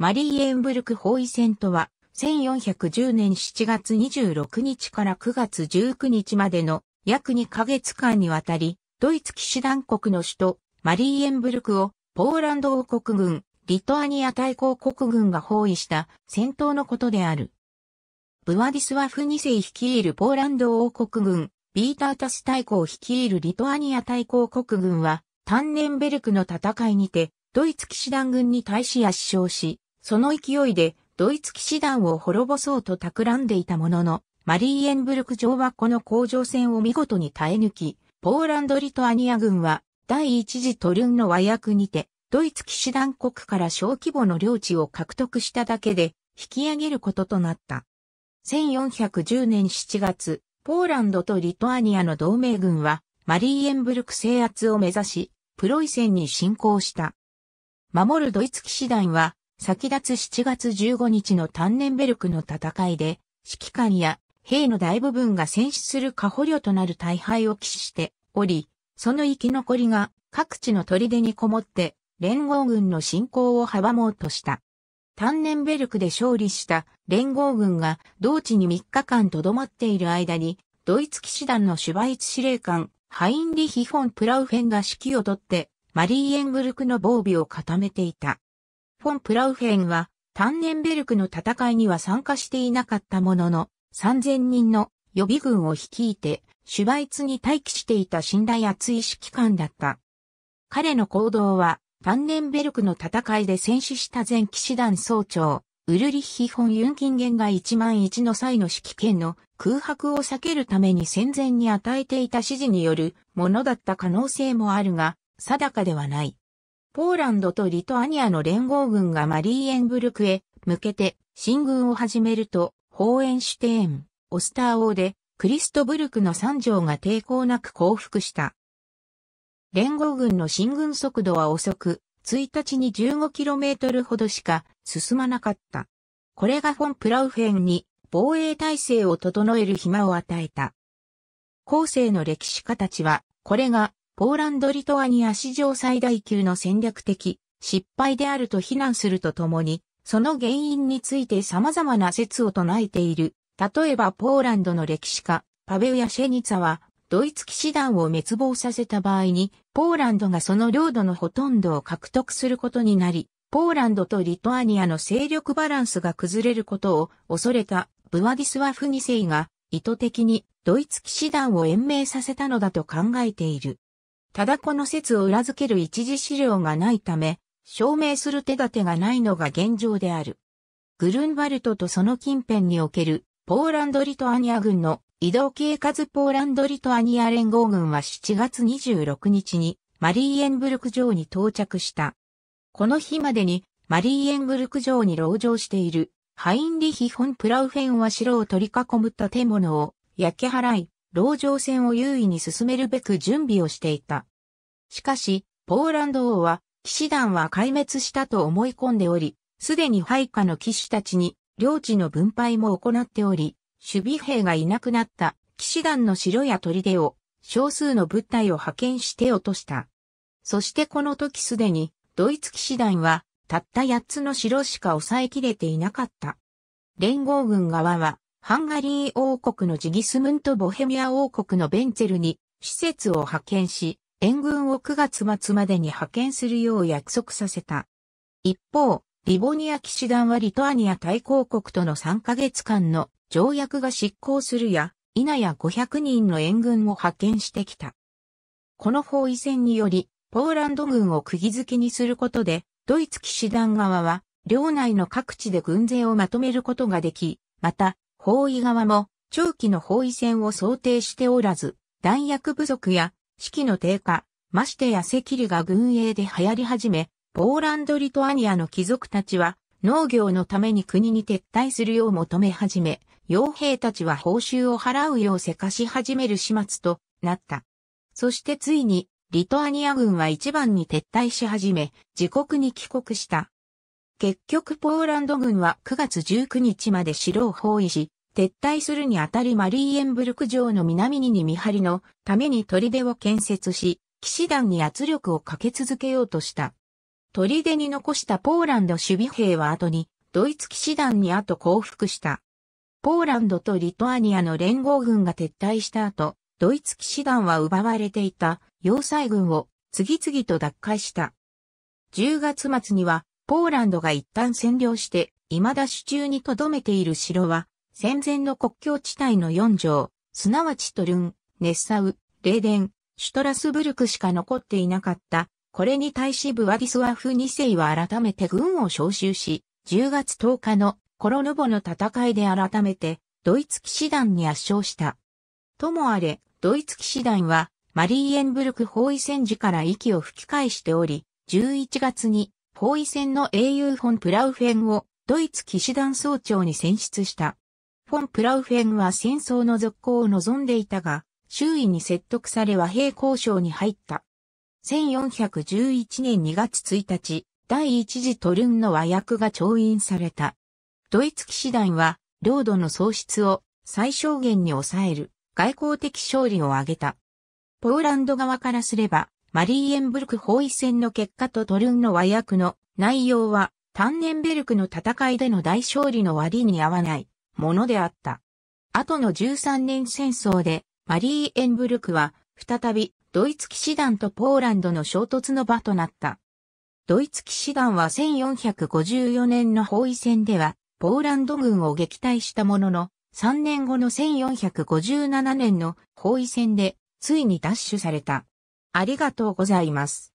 マリーエンブルク包囲戦とは、1410年7月26日から9月19日までの約2ヶ月間にわたり、ドイツ騎士団国の首都、マリーエンブルクを、ポーランド王国軍、リトアニア対抗国軍が包囲した戦闘のことである。ブワディスワフ2世率いるポーランド王国軍、ビータータス大公率いるリトアニア対抗国軍は、タンネンベルクの戦いにて、ドイツ騎士団軍に対し圧勝し、その勢いでドイツ騎士団を滅ぼそうと企んでいたものの、マリーエンブルク城はこの工場戦を見事に耐え抜き、ポーランド・リトアニア軍は第一次トルンの和訳にて、ドイツ騎士団国から小規模の領地を獲得しただけで、引き上げることとなった。1410年7月、ポーランドとリトアニアの同盟軍は、マリーエンブルク制圧を目指し、プロイセンに侵攻した。守るドイツ騎士団は、先立つ7月15日のタンネンベルクの戦いで、指揮官や兵の大部分が戦死する過捕虜となる大敗を起死しており、その生き残りが各地の砦にこもって連合軍の侵攻を阻もうとした。タンネンベルクで勝利した連合軍が同地に3日間とどまっている間に、ドイツ騎士団のシュバイツ司令官、ハインリヒ・フォン・プラウフェンが指揮をとって、マリーエンブルクの防備を固めていた。フォン・プラウフェンは、タンネンベルクの戦いには参加していなかったものの、3000人の予備軍を率いて、シュバイツに待機していた信頼厚い指揮官だった。彼の行動は、タンネンベルクの戦いで戦死した前騎士団総長、ウルリッヒ・フォン・ユンキンゲンが1万1の際の指揮権の空白を避けるために戦前に与えていた指示によるものだった可能性もあるが、定かではない。ポーランドとリトアニアの連合軍がマリーエンブルクへ向けて進軍を始めると、ホーエンシュテーン、オスター王で、クリストブルクの三条が抵抗なく降伏した。連合軍の進軍速度は遅く、1日に 15km ほどしか進まなかった。これがフォン・プラウフェンに防衛体制を整える暇を与えた。後世の歴史家たちは、これがポーランド・リトアニア史上最大級の戦略的失敗であると非難するとともに、その原因について様々な説を唱えている。例えばポーランドの歴史家、パベウヤ・シェニツァは、ドイツ騎士団を滅亡させた場合に、ポーランドがその領土のほとんどを獲得することになり、ポーランドとリトアニアの勢力バランスが崩れることを恐れたブワディスワフ2世が意図的にドイツ騎士団を延命させたのだと考えている。ただこの説を裏付ける一時資料がないため、証明する手立てがないのが現状である。グルンバルトとその近辺におけるポーランド・リトアニア軍の移動計画ポーランド・リトアニア連合軍は7月26日にマリーエンブルク城に到着した。この日までにマリーエンブルク城に籠城しているハインリヒ・フォン・プラウフェンは城を取り囲む建物を焼き払い、籠城戦を優位に進めるべく準備をしていた。しかし、ポーランド王は、騎士団は壊滅したと思い込んでおり、すでに配下の騎士たちに領地の分配も行っており、守備兵がいなくなった騎士団の城や砦を少数の物体を派遣して落とした。そしてこの時すでにドイツ騎士団はたった8つの城しか抑えきれていなかった。連合軍側はハンガリー王国のジギスムント・ボヘミア王国のベンツェルに施設を派遣し、援軍を9月末までに派遣するよう約束させた。一方、リボニア騎士団はリトアニア大公国との3ヶ月間の条約が執行するや、稲や500人の援軍を派遣してきた。この包囲戦により、ポーランド軍を釘付けにすることで、ドイツ騎士団側は、領内の各地で軍勢をまとめることができ、また、包囲側も長期の包囲戦を想定しておらず、弾薬不足や士気の低下、ましてや赤痢が軍営で流行り始め、ポーランド・リトアニアの貴族たちは農業のために国に撤退するよう求め始め、傭兵たちは報酬を払うようせかし始める始末となった。そしてついに、リトアニア軍は一番に撤退し始め、自国に帰国した。結局ポーランド軍は9月19日まで城を包囲し、撤退するにあたりマリーエンブルク城の南にに見張りのために砦を建設し、騎士団に圧力をかけ続けようとした。砦に残したポーランド守備兵は後に、ドイツ騎士団に後降伏した。ポーランドとリトアニアの連合軍が撤退した後、ドイツ騎士団は奪われていた要塞軍を次々と奪回した。10月末にはポーランドが一旦占領して、未だ手中に留めている城は、戦前の国境地帯の4条、すなわちトルン、ネッサウ、レーデン、シュトラスブルクしか残っていなかった。これに対しブワディスワフ2世は改めて軍を招集し、10月10日のコロヌボの戦いで改めてドイツ騎士団に圧勝した。ともあれ、ドイツ騎士団はマリーエンブルク包囲戦時から息を吹き返しており、11月に包囲戦の英雄フォン・プラウフェンをドイツ騎士団総長に選出した。フォン・プラウフェンは戦争の続行を望んでいたが、周囲に説得され和平交渉に入った。1411年2月1日、第一次トルンの和訳が調印された。ドイツ騎士団は、領土の喪失を最小限に抑える外交的勝利を挙げた。ポーランド側からすれば、マリーエンブルク包囲戦の結果とトルンの和訳の内容は、タンネンベルクの戦いでの大勝利の割に合わないものであった。後の13年戦争で、マリーエンブルクは、再び、ドイツ騎士団とポーランドの衝突の場となった。ドイツ騎士団は1454年の包囲戦では、ポーランド軍を撃退したものの、3年後の1457年の包囲戦で、ついに奪取された。ありがとうございます。